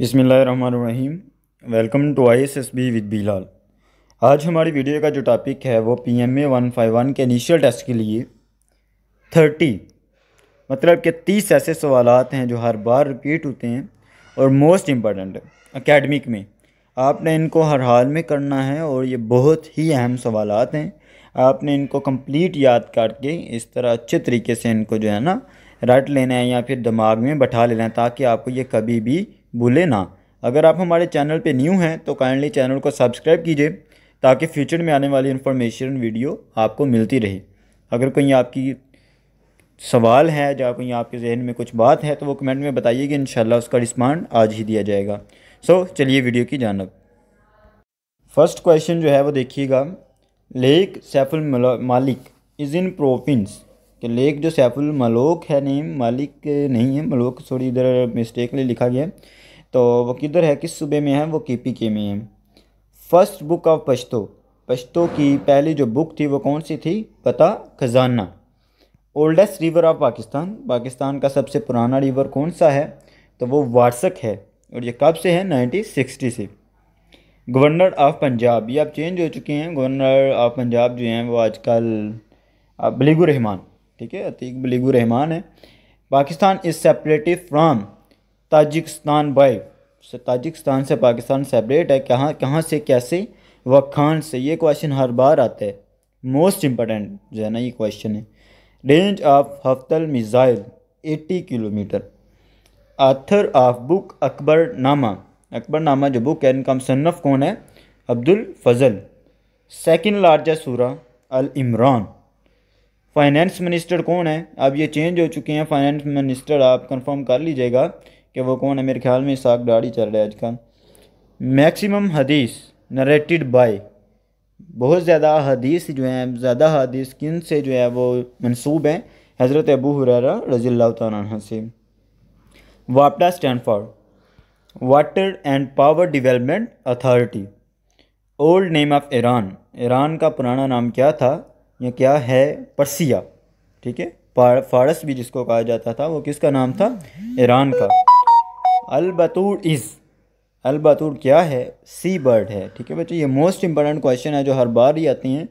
बिसमीम welcome to I S S B with Bilal आज हमारी वीडियो का जो टॉपिक है वो P M A one five one के इनिशियल टेस्ट के लिए थर्टी मतलब कि तीस ऐसे सवाल हैं जो हर बार रिपीट होते हैं और मोस्ट इम्पॉर्टेंट अकेडमिक में आपने इनको हर हाल में करना है और ये बहुत ही अहम सवाल हैं आपने इनको कंप्लीट याद करके इस तरह अच्छे तरीके से इनको जो है ना रट लेना है या फिर दिमाग में बैठा लेना है ताकि आपको ये कभी भी भूलें ना अगर आप हमारे चैनल पे न्यू हैं तो काइंडली चैनल को सब्सक्राइब कीजिए ताकि फ्यूचर में आने वाली इन्फॉर्मेशन वीडियो आपको मिलती रहे अगर कोई आपकी सवाल है या कोई आपके जहन में कुछ बात है तो वो कमेंट में बताइए कि इन उसका रिस्पॉन्ड आज ही दिया जाएगा सो so, चलिए वीडियो की जानब फर्स्ट क्वेश्चन जो है वो देखिएगा lake Saiful Malik is in province कि लेक जो सैफुल मलोक है नेम मालिक नहीं है मलोक सॉरी इधर मिस्टेकली लिखा गया तो वो किधर है किस सूबे में है वो के पी के में है first book of Pashto Pashto की पहली जो बुक थी वो कौन सी थी पता खजाना oldest river of Pakistan Pakistan का सबसे पुराना रिवर कौन सा है तो वो वार्सक है और ये कब से है नाइनटीन सिक्सटी से गवर्नर ऑफ पंजाब ये अब चेंज हो चुके हैं गवर्नर ऑफ पंजाब जो हैं वो आजकल बलीगु रहमान ठीक है अतीक बलीगु रहमान है Pakistan is separative from Tajikistan by से ताजिकस्तान से पाकिस्तान सेपरेट है कहाँ कहाँ से कैसे व खान से ये क्वेश्चन हर बार आता है मोस्ट इम्पोर्टेंट जो है ना ये क्वेश्चन है रेंज ऑफ हफ्तल missile 80 kilometre author of book Akbarnama Akbar नामा जो बुक है इनका मुसनफ़ कौन है अब्दुल फजल सेकंड लार्जेस्ट सूरा अल इमरान फाइनेंस मिनिस्टर कौन है अब ये चेंज हो चुके हैं फाइनेंस मिनिस्टर आप कंफर्म कर लीजिएगा कि वो कौन है मेरे ख्याल में साग दाढ़ी चल रहा है आजकल मैक्सिमम हदीस नरेटेड बाय बहुत ज़्यादा हदीस जो हैं ज़्यादा हदीस किन से जो है वो मनसूब हैं हज़रत अबू हुररा रज़ी तह से वापडा stand for water and power development authority old name of Iran Iran का पुराना नाम क्या था या क्या है परसिया ठीक है फारस भी जिसको कहा जाता था वो किसका नाम था ईरान का अलबतूर इज़ अलबतूर क्या है सी बर्ड है ठीक है बच्चों ये मोस्ट इंपॉर्टेंट क्वेश्चन है जो हर बार ही आती हैं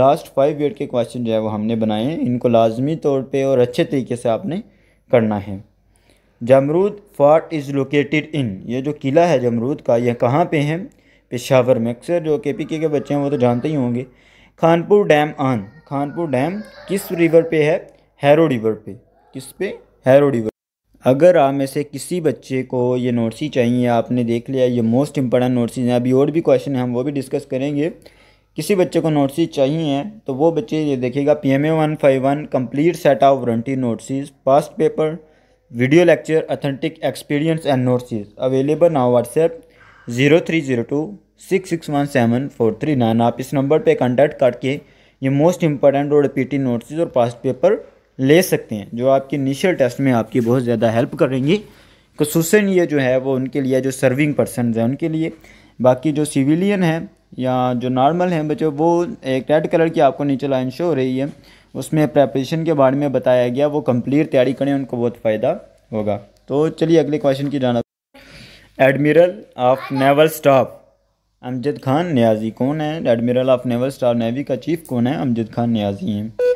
लास्ट फाइव ईयर के क्वेश्चन जो है वो हमने बनाए हैं इनको लाजमी तौर पे और अच्छे तरीके से आपने करना है Jamrud fort is located in ये जो किला है जमरूद का यह कहाँ पे है पेशावर में अक्सर जो के पी के, के बच्चे हैं वो तो जानते ही होंगे खानपुर डैम आन खानपुर डैम किस रिवर पे है हैरो रिवर पे किस पे हैरो रिवर अगर आप में से किसी बच्चे को ये नोटसी चाहिए आपने देख लिया ये मोस्ट इंपॉर्टेंट नोट्सीज हैं अभी और भी क्वेश्चन हैं हम वो भी डिस्कस करेंगे किसी बच्चे को नोटसी चाहिए तो वो बच्चे ये देखेगा P M A one five one complete set of warranty notices past paper video lecture authentic experience and notices available now WhatsApp zero three zero two six six one seven four three nine आप इस नंबर पर contact करके ये most important और टी notices और past paper ले सकते हैं जो आपके इनिशियल टेस्ट में आपकी बहुत ज़्यादा हेल्प करेंगी खसूस तो ये जो है वो उनके लिए जो सर्विंग पर्सन हैं उनके लिए बाकी जो सिविलियन हैं या जो नॉर्मल हैं बच्चों वो एक रेड कलर की आपको नीचे लाइन शो हो रही है उसमें प्रेपरेशन के बारे में बताया गया वो कम्प्लीट तैयारी करें उनको बहुत फ़ायदा होगा तो चलिए अगले क्वेश्चन की जाना admiral of naval staff Amjad Khan Niazi कौन है admiral of naval staff navy का चीफ कौन है अमजद खान न्याजी हैं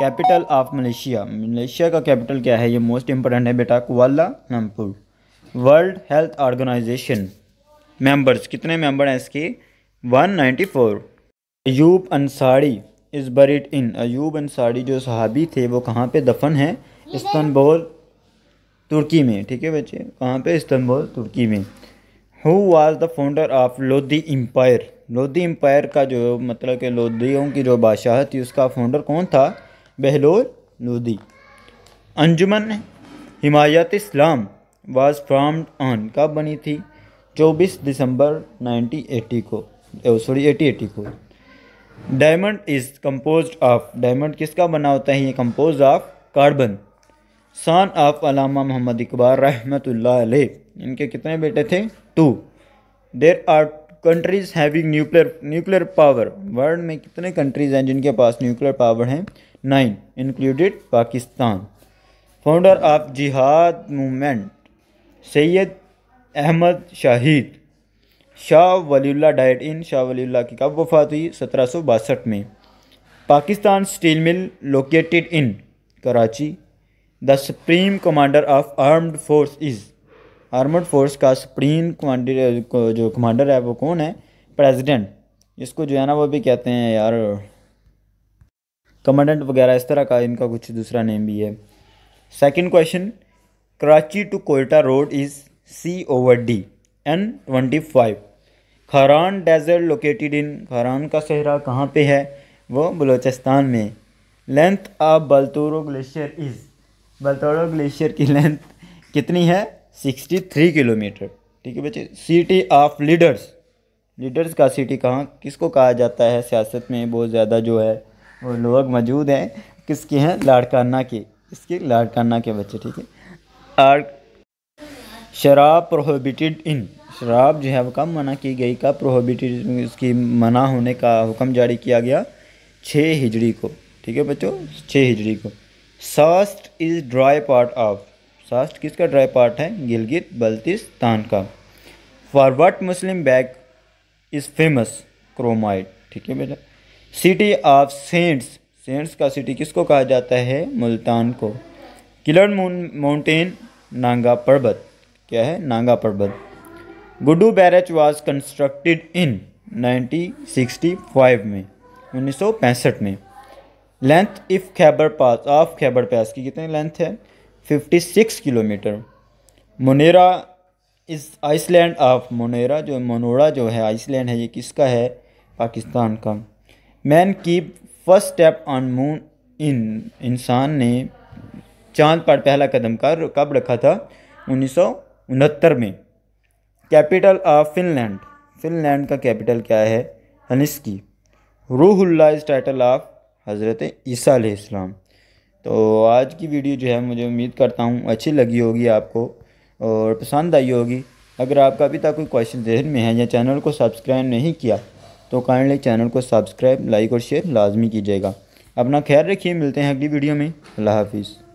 कैपिटल ऑफ मलेशिया मलेशिया का कैपिटल क्या है ये मोस्ट इंपॉर्टेंट है बेटा Kuala Lumpur world health organisation members कितने मेंबर हैं इसके 194 Ayub Ansari is buried in Ayub Ansari जो सहाबी थे वो कहाँ पे दफन है इस्तनबुल तुर्की में ठीक है बच्चे कहाँ पे इस्तनबुल तुर्की में who was the founder of Lodhi empire Lodhi empire का जो मतलब कि लोधियों की जो बादशाह थी उसका फाउंडर कौन था Bahlol Lodhi Anjuman Himayat Islam was from on कब बनी थी 24 दिसंबर 1980 को सॉरी एटी एटी को diamond is compose of diamond किसका बना होता है ये compose of carbon son of Allama Muhammad Iqbal रहमत इनके कितने बेटे थे two there are countries having nuclear nuclear power world में कितने कंट्रीज़ हैं जिनके पास न्यूक्लियर पावर हैं nine included Pakistan founder of जिहाद movement Syed Ahmad Shahid Shah Waliullah died in Shah Waliullah की कब वफात हुई सत्रह सौ बासठ में Pakistan steel mill located in Karachi the supreme commander of armed force is armed force का सुप्रीम कमांडर जो कमांडर है वो कौन है प्रेसिडेंट इसको जो है ना वो भी कहते हैं यार कमांडेंट वगैरह इस तरह का इनका कुछ दूसरा नेम भी है second question Karachi to Quetta road is C over D N twenty five Kharan desert located in Kharan का सहरा कहाँ पे है वो बलूचिस्तान में length of Baltoro glacier is Baltoro glacier की लेंथ कितनी है सिक्सटी थ्री किलोमीटर ठीक है बच्चे सिटी ऑफ लीडर्स लीडर्स का सिटी कहाँ किसको कहा जाता है सियासत में बहुत ज़्यादा जो है वो लोग मौजूद हैं किसके हैं लाड़काना के इसके लाड़काना के बच्चे ठीक है आर शराब प्रोहिबिटेड इन शराब जो है वो कम मना की गई का प्रोहिबिटेड उसकी मना होने का हुक्म जारी किया गया छः हिजड़ी को ठीक है बच्चों छः हिजड़ी को सास्ट इज़ ड्राई पार्ट ऑफ सास्ट किसका ड्राई पार्ट है गिलगित बल्तिस्तान का what Muslim Bagh is famous chromite ठीक है बेटा सिटी ऑफ सेंट्स सेंट्स का सिटी किसको कहा जाता है मुल्तान को किलर माउंटेन नांगा पर्वत क्या है Nanga Parbat Guddu barrage was constructed in 1965 में 1965 में length if Khyber pass of Khyber pass की कितनी लेंथ है 56 kilometre Manora is island of Manora जो मोनोरा जो है आइसलैंड है ये किसका है पाकिस्तान का मैन की first step on moon in इंसान ने चांद पर पहला कदम कर कब रखा था उन्नीस में कैपिटल ऑफ फिनलैंड फिनलैंड का कैपिटल क्या है हनिस्की रूहुल्ला इस टाइटल ऑफ हज़रत ईसा इस्लाम तो आज की वीडियो जो है मुझे उम्मीद करता हूँ अच्छी लगी होगी आपको और पसंद आई होगी अगर आपका अभी तक कोई क्वेश्चन जहन में है या चैनल को सब्सक्राइब नहीं किया तो काइंडली चैनल को सब्सक्राइब लाइक और शेयर लाजमी कीजिएगा अपना ख्याल रखिए मिलते हैं अगली वीडियो में अल्लाह हाफिज़